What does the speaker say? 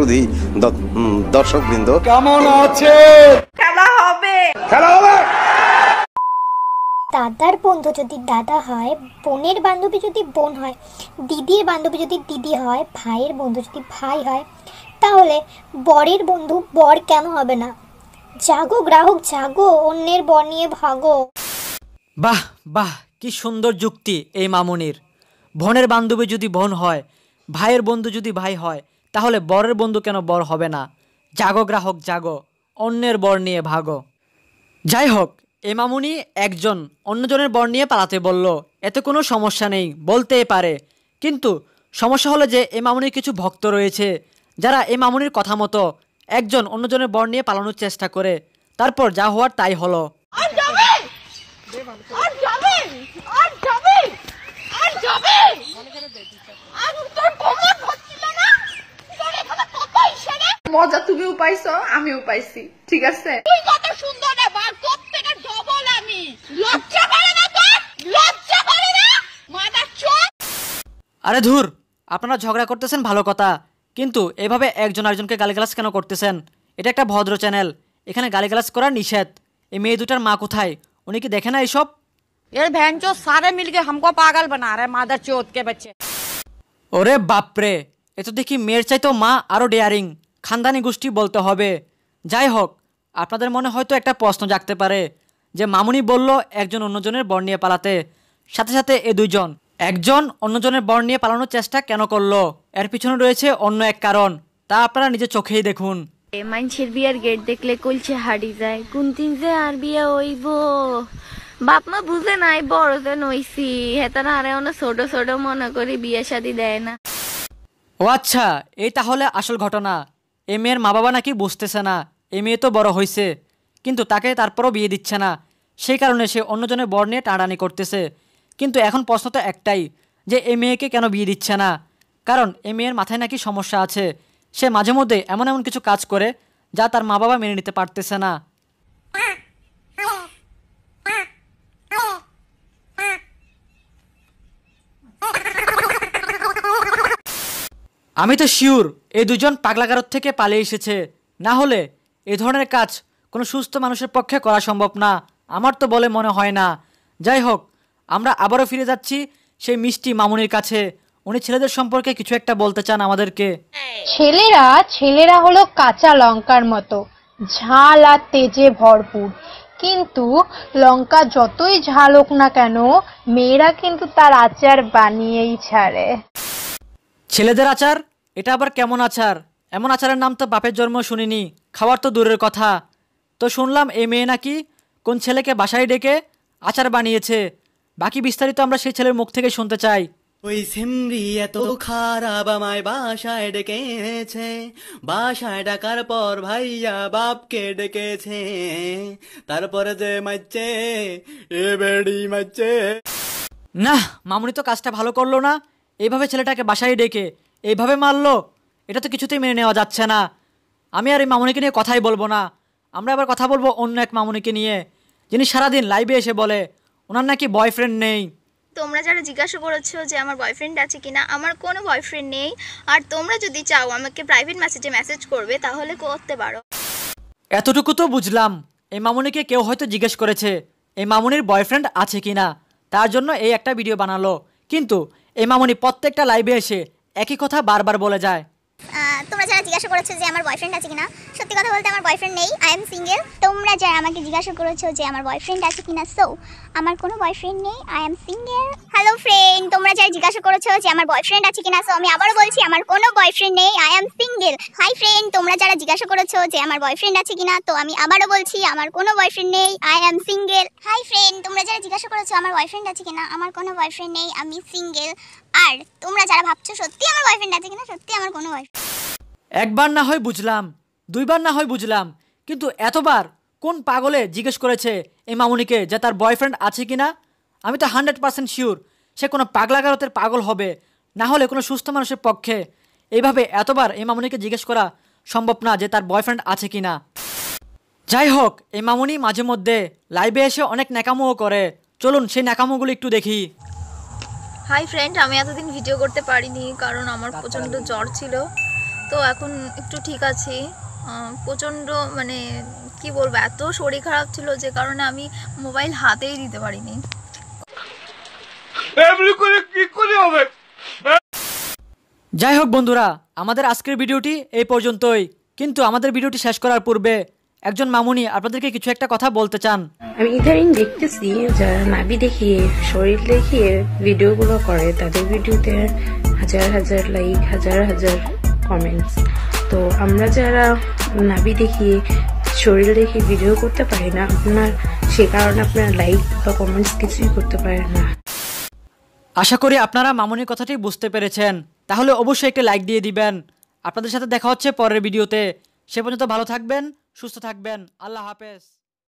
সুধি দর্শক বৃন্দ কেমন আছে খেলা হবে খেলা হবে দাদার বন্ধু যদি দাদা হয় বোনের বান্ধবী যদি বোন হয় দিদির বান্ধবী যদি দিদি হয় ভাইয়ের বন্ধু যদি ভাই হয় তাহলে বরের বন্ধু বর কেন হবে না জাগো গ্রাহক জাগো অন্যের বর নিয়ে ভাগো বাহ বাহ কি সুন্দর যুক্তি এই মামনির বোনের বান্ধবী যদি বোন হয় ভাইয়ের বন্ধু যদি ভাই হয় তাহলে বরের বন্ধু কেন বর হবে না জাগো গ্রাহক জাগো অন্যের বর নিয়ে ভাগো যাই হোক এমামুনি একজন অন্যজনের বর নিয়ে পালাতে বলল এতে কোনো সমস্যা নেই বলতেই পারে কিন্তু সমস্যা হলো যে এমামুনির কিছু ভক্ত রয়েছে যারা এমামুনির কথা মতো একজন অন্যজনের বর নিয়ে পালানোর চেষ্টা করে তারপর যা হওয়ার তাই হলো মজা তুমিও পাইছো আমিও পাইছি ঠিক আছে তুই কত সুন্দর ডবল আমি লজ্জা করে না লজ্জা করে না আরে ধুর আপনারা ঝগড়া করতেছেন ভালো কথা কিন্তু এভাবে একজন আরেকজনকে গালিগালাস কেন করতেছেন এটা একটা ভদ্র চ্যানেল এখানে গালিগালাজ করা নিষেধ এই মেয়ে দুটার মা কোথায় উনি কি দেখে না এইসব এর ভ্যানচো সারে মিলকে হামকো পাগল বানা রে মাদার চোদ কে বাচ্চে ওরে বাপরে এ তো দেখি মেয়ের চাইতো মা আরও ডেয়ারিং খানদানি গোষ্ঠী বলতে হবে যাই হোক আপনাদের মনে হয়তো একটা প্রশ্ন জাগতে পারে যে মামুনি বলল একজন অন্যজনের বর নিয়ে পালাতে সাথে সাথে এ দুইজন একজন অন্যজনের বর নিয়ে পালানোর চেষ্টা কেন করল এর পিছনে রয়েছে অন্য এক কারণ তা আপনারা নিজে চোখেই দেখুন মানুষের বিয়ার গেট দেখলে কলছে হাড়ি যায় কুন্তিন যে আর বিয়া ওইব বাপ মা বুঝে নাই বড় যে নইছি হেতারা আরে অনেক ছোট ছোট মনে করি বিয়ে শাদি দেয় না ও আচ্ছা এই তাহলে আসল ঘটনা এ মেয়ের মা বাবা নাকি বুঝতেছে না এ মেয়ে তো বড় হয়েছে কিন্তু তাকে তারপরও বিয়ে দিচ্ছে না সেই কারণে সে অন্যজনের বর নিয়ে টানানি করতেছে কিন্তু এখন প্রশ্ন তো একটাই যে এ মেয়েকে কেন বিয়ে দিচ্ছে না কারণ এ মেয়ের মাথায় নাকি সমস্যা আছে সে মাঝে মধ্যে এমন এমন কিছু কাজ করে যা তার মা বাবা মেনে নিতে পারতেছে না আমি তো শিওর এই দুজন পাগলাগারত থেকে পালিয়ে এসেছে না হলে এ ধরনের কাজ কোনো সুস্থ মানুষের পক্ষে করা সম্ভব না আমার তো বলে মনে হয় না যাই হোক আমরা আবারও ফিরে যাচ্ছি সেই মিষ্টি মামুনির কাছে উনি ছেলেদের সম্পর্কে কিছু একটা বলতে চান আমাদেরকে ছেলেরা ছেলেরা হলো কাঁচা লঙ্কার মতো ঝাল আর তেজে ভরপুর কিন্তু লঙ্কা যতই ঝাল হোক না কেন মেয়েরা কিন্তু তার আচার বানিয়েই ছাড়ে ছেলেদের আচার এটা আবার কেমন আচার এমন আচারের নাম তো বাপের জন্ম শুনিনি খাওয়ার তো দূরের কথা তো শুনলাম এই মেয়ে নাকি কোন ছেলেকে বাসায় ডেকে আচার বানিয়েছে বাকি বিস্তারিত আমরা সেই ছেলের মুখ থেকে শুনতে চাই ওই সিমরি এত খারাপ আমায় বাসায় ডেকেছে বাসায় ডাকার পর ভাইয়া বাপকে ডেকেছে তারপরে যে মারছে এ বেড়ি মারছে না মামুনি তো কাজটা ভালো করলো না এভাবে ছেলেটাকে বাসায় ডেকে এইভাবে মারলো এটা তো কিছুতেই মেনে নেওয়া যাচ্ছে না আমি আর এই মামুনিকে নিয়ে কথাই বলবো না আমরা এবার কথা বলবো অন্য এক মামুনিকে নিয়ে যিনি সারাদিন লাইভে এসে বলে ওনার নাকি বয়ফ্রেন্ড নেই তোমরা যারা জিজ্ঞাসা করেছো যে আমার বয়ফ্রেন্ড আছে কিনা আমার কোনো বয়ফ্রেন্ড নেই আর তোমরা যদি চাও আমাকে প্রাইভেট মেসেজে মেসেজ করবে তাহলে করতে পারো এতটুকু তো বুঝলাম এই মামুনিকে কেউ হয়তো জিজ্ঞেস করেছে এই মামুনির বয়ফ্রেন্ড আছে কিনা তার জন্য এই একটা ভিডিও বানালো কিন্তু এই মামুনি প্রত্যেকটা লাইভে এসে একই কথা বারবার বলে যায় তোমরা যারা জিজ্ঞাসা করেছো যে আমার বয়ফ্রেন্ড আছে কিনা সত্যি কথা বলতে আমার বয়ফ্রেন্ড নেই আই এম সিঙ্গেল তোমরা যারা আমাকে জিজ্ঞাসা করেছো যে আমার বয়ফ্রেন্ড আছে কিনা সো আমার কোনো বয়ফ্রেন্ড নেই I am single hello friend তোমরা যাই জিজ্ঞাসা করেছো যে আমার বয়ফ্রেন্ড আছে কিনা সো আমি আবারও বলছি আমার কোনো বয়ফ্রেন্ড নেই I am single hi friend তোমরা যারা জিজ্ঞাসা করেছো যে আমার বয়ফ্রেন্ড আছে কিনা তো আমি আবারও বলছি আমার কোনো বয়ফ্রেন্ড নেই I am single hi friend তোমরা যারা জিজ্ঞাসা করেছো আমার বয়ফ্রেন্ড আছে কিনা আমার কোনো বয়ফ্রেন্ড নেই আমি সিঙ্গেল আর তোমরা যারা ভাবছো সত্যি আমার বয়ফ্রেন্ড আছে কিনা সত্যি আমার কোনো বয়ফ্রেন্ড একবার না হয় বুঝলাম দুইবার না হয় বুঝলাম কিন্তু এতবার কোন পাগলে জিজ্ঞেস করেছে এই মামুনিকে যে তার বয়ফ্রেন্ড আছে কিনা আমি তো হান্ড্রেড পার্সেন্ট শিওর সে কোনো পাগলাগারতের পাগল হবে না হলে কোনো সুস্থ মানুষের পক্ষে এইভাবে এতবার এই মামুনিকে জিজ্ঞেস করা সম্ভব না যে তার বয়ফ্রেন্ড আছে কি না যাই হোক এই মামুনি মাঝে মধ্যে লাইভে এসে অনেক ন্যাকামোও করে চলুন সেই ন্যাকামোগুলো একটু দেখি হাই ফ্রেন্ড আমি এতদিন ভিডিও করতে পারিনি কারণ আমার প্রচণ্ড জ্বর ছিল তো এখন একটু ঠিক আছি প্রচণ্ড মানে কি বলবো এত শরীর খারাপ ছিল যে কারণে আমি মোবাইল হাতেই দিতে পারিনি হ্যাঁ? যাই হোক বন্ধুরা আমাদের আজকের ভিডিওটি এই পর্যন্তই কিন্তু আমাদের ভিডিওটি শেষ করার পূর্বে একজন মামুনি আপনাদেরকে কিছু একটা কথা বলতে চান আমি ইদারিং দেখতেছি যারা নাবি দেখিয়ে শরীর দেখিয়ে ভিডিওগুলো করে তাদের ভিডিওতে হাজার হাজার লাইক হাজার হাজার কমেন্টস তো আমরা যারা নাবি দেখিয়ে শরীর দেখে ভিডিও করতে পারি না আপনার সে কারণে আপনার লাইক বা কমেন্টস কিছুই করতে পারেন না আশা করি আপনারা মামনির কথাটি বুঝতে পেরেছেন তাহলে অবশ্যই একটি লাইক দিয়ে দিবেন আপনাদের সাথে দেখা হচ্ছে পরের ভিডিওতে সে পর্যন্ত ভালো থাকবেন সুস্থ থাকবেন আল্লাহ হাফেজ